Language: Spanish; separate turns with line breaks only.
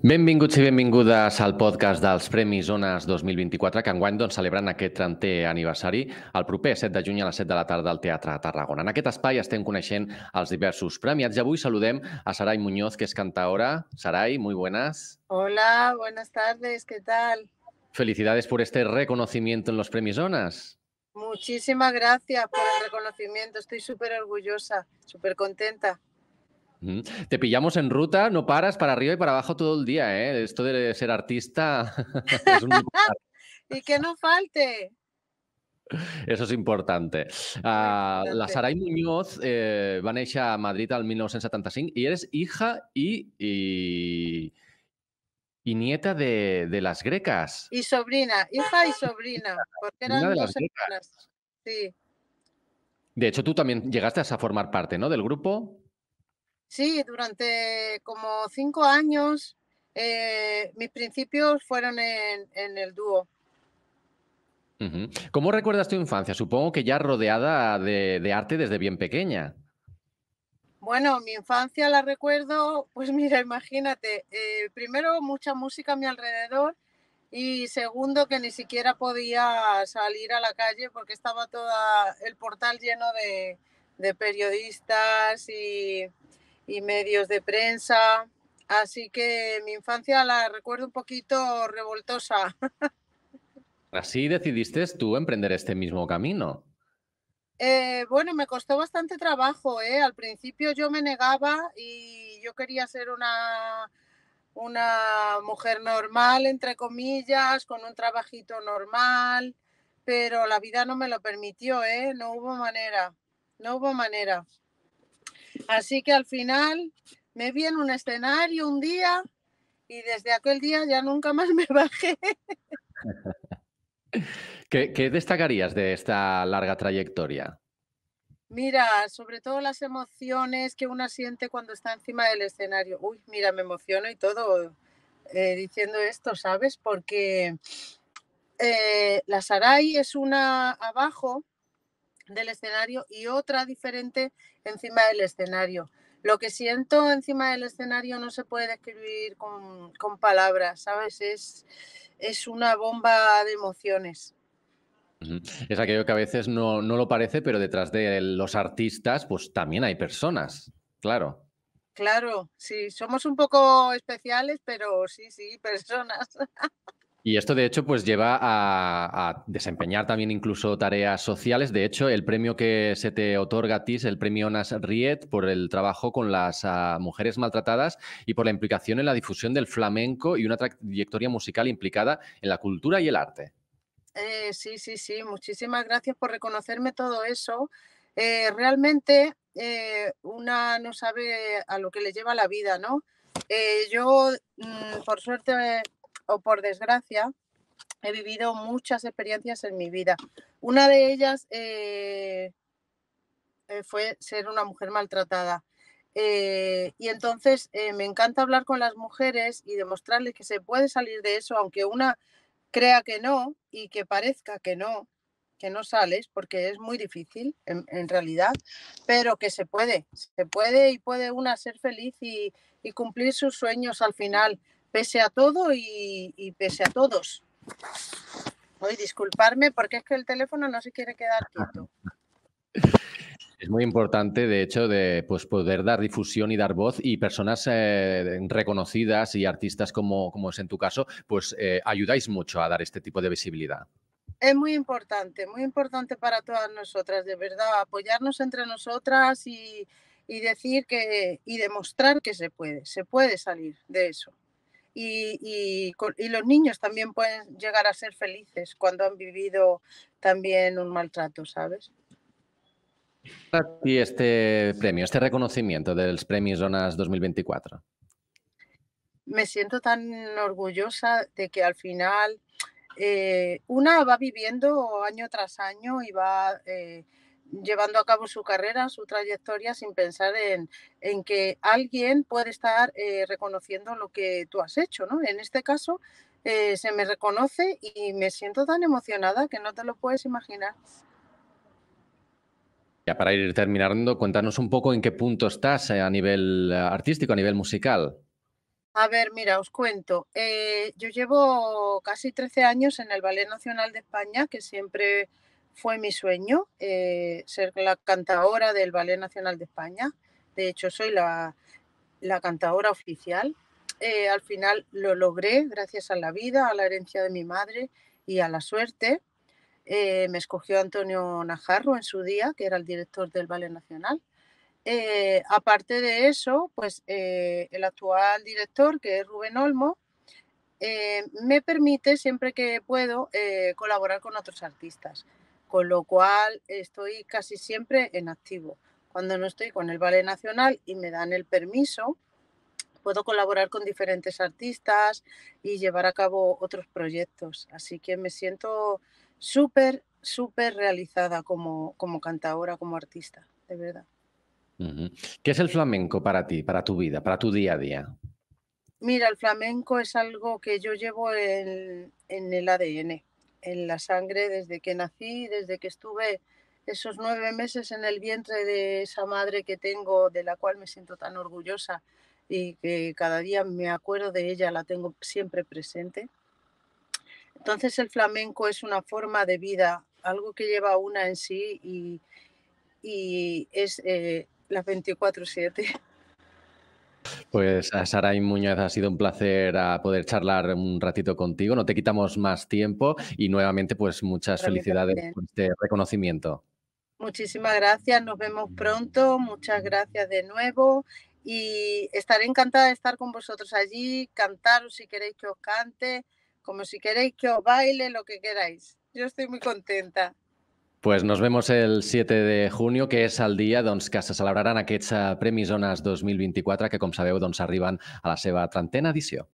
Benvinguts i benvingudes al podcast dels Premis Ones 2024, que enguany doncs, celebren aquest 30è aniversari el proper 7 de juny a les 7 de la tarda al Teatre Tarragona. En aquest espai estem coneixent els diversos premiats i avui saludem a Sarai Muñoz, que és cantaora. Sarai, muy buenas.
Hola, buenas tardes, ¿qué tal?
Felicidades por este reconocimiento en los Premis Onas.
Muchísimas gracias por el reconocimiento, estoy súper orgullosa, súper contenta.
Te pillamos en ruta, no paras para arriba y para abajo todo el día, ¿eh? Esto de ser artista. es un...
y que no falte.
Eso es importante. Ah, la Saray Muñoz eh, van va a Madrid al 1975 y eres hija y nieta de, las grecas.
Y sobrina, hija y sobrina, porque eran de dos hermanas.
De hecho, tú también llegaste a formar parte, ¿no? Del grupo.
Sí, durante como cinco años eh, mis principios fueron en, el dúo.
¿Cómo recuerdas tu infancia? Supongo que ya rodeada de, arte desde bien pequeña.
Bueno, mi infancia la recuerdo, pues mira, imagínate, eh, primero mucha música a mi alrededor y segundo que ni siquiera podía salir a la calle porque estaba todo el portal lleno de periodistas y, y medios de prensa. Así que mi infancia la recuerdo un poquito revoltosa.
Así decidiste tú emprender este mismo camino.
Eh, bueno, me costó bastante trabajo. ¿eh? Al principio yo me negaba y yo quería ser una, una mujer normal, entre comillas, con un trabajito normal, pero la vida no me lo permitió, ¿eh? no hubo manera, no hubo manera. Así que al final me vi en un escenario un día y desde aquel día ya nunca más me bajé.
¿Qué, destacarías de esta larga trayectoria?
Mira, sobre todo las emociones que una siente cuando está encima del escenario. Uy, mira, me emociono y todo eh, diciendo esto, ¿sabes? Porque eh, la Sarai es una abajo, del escenario y otra diferente encima del escenario. Lo que siento encima del escenario no se puede describir con, palabras, ¿sabes? Es, es una bomba de emociones.
Es aquello que a veces no, no, lo parece, pero detrás de los artistas, pues también hay personas, claro.
Claro, sí, somos un poco especiales, pero sí, sí, personas.
Y esto, de hecho, pues lleva a, desempeñar también incluso tareas sociales. De hecho, el premio que se te otorga a ti es el premio Nas Riet por el trabajo con las ah, mujeres maltratadas y por la implicación en la difusión del flamenco y una trayectoria musical implicada en la cultura y el arte.
Eh, sí, sí, sí. Muchísimas gracias por reconocerme todo eso. Eh, realmente eh, una no sabe a lo que le lleva la vida, ¿no? yo, mm, por suerte o por desgracia, he vivido muchas experiencias en mi vida. Una de ellas eh, eh, fue ser una mujer maltratada. Eh, y entonces me encanta hablar con las mujeres y demostrarles que se puede salir de eso, aunque una crea que no y que parezca que no, que no sales, porque es muy difícil en, realidad, pero que se puede, se puede y puede una ser feliz y cumplir sus sueños al final pese a todo y, pese a todos. a disculparme porque es que el teléfono no se quiere quedar quieto.
Es muy importante, de hecho, de pues, poder dar difusión y dar voz y personas eh, reconocidas y artistas como, es en tu caso, pues eh, ayudáis mucho a dar este tipo de visibilidad.
Es muy importante, muy importante para todas nosotras, de verdad, apoyarnos entre nosotras y, y decir que y demostrar que se puede, se puede salir de eso y, los niños también pueden llegar a ser felices cuando han vivido también un maltrato, ¿sabes?
Y este premio, este reconocimiento del Premios Zonas 2024.
Me siento tan orgullosa de que al final eh, una va viviendo año tras año y va eh, llevando a cabo su carrera, su trayectoria, sin pensar en, que alguien puede estar eh, reconociendo lo que tú has hecho, ¿no? En este caso, eh, se me reconoce y me siento tan emocionada que no te lo puedes imaginar.
Ya para ir terminando, cuéntanos un poco en qué punto estás eh, a nivel artístico, a nivel musical.
A ver, mira, os cuento. yo llevo casi 13 años en el Ballet Nacional de España, que siempre fue mi sueño eh, ser la cantadora del Ballet Nacional de España. De hecho, soy la, cantadora oficial. Eh, al final lo logré gracias a la vida, a la herencia de mi madre y a la suerte. Eh, me escogió Antonio Najarro en su día, que era el director del Ballet Nacional. aparte de eso, pues el actual director, que es Rubén Olmo, me permite siempre que puedo colaborar con otros artistas con lo cual estoy casi siempre en activo. Cuando no estoy con el Ballet Nacional y me dan el permiso, puedo colaborar con diferentes artistas y llevar a cabo otros proyectos. Así que me siento súper, súper realizada como, como cantadora, como artista, de verdad.
¿Qué es el eh, flamenco para ti, para tu vida, para tu día a día?
Mira, el flamenco es algo que yo llevo en el ADN en la sangre desde que nací, desde que estuve esos nueve meses en el vientre de esa madre que tengo, de la cual me siento tan orgullosa y que cada día me acuerdo de ella, la tengo siempre presente. Entonces el flamenco es una forma de vida, algo que lleva una en sí y, es la eh, las 24/7.
Pues a ah, Saray Muñoz ha sido un placer ah, poder charlar un ratito contigo. No te quitamos más tiempo y nuevamente pues muchas felicidades por este reconocimiento.
Muchísimas gracias, nos vemos pronto, muchas gracias de nuevo y estaré encantada de estar con vosotros allí, cantaros si queréis que os cante, como si queréis que os baile, lo que queráis. Yo estoy muy contenta.
Pues nos vemos el 7 de junio, que és el dia doncs, que se celebraran aquests eh, Premis Zones 2024, que com sabeu doncs, arriben a la seva trentena edició.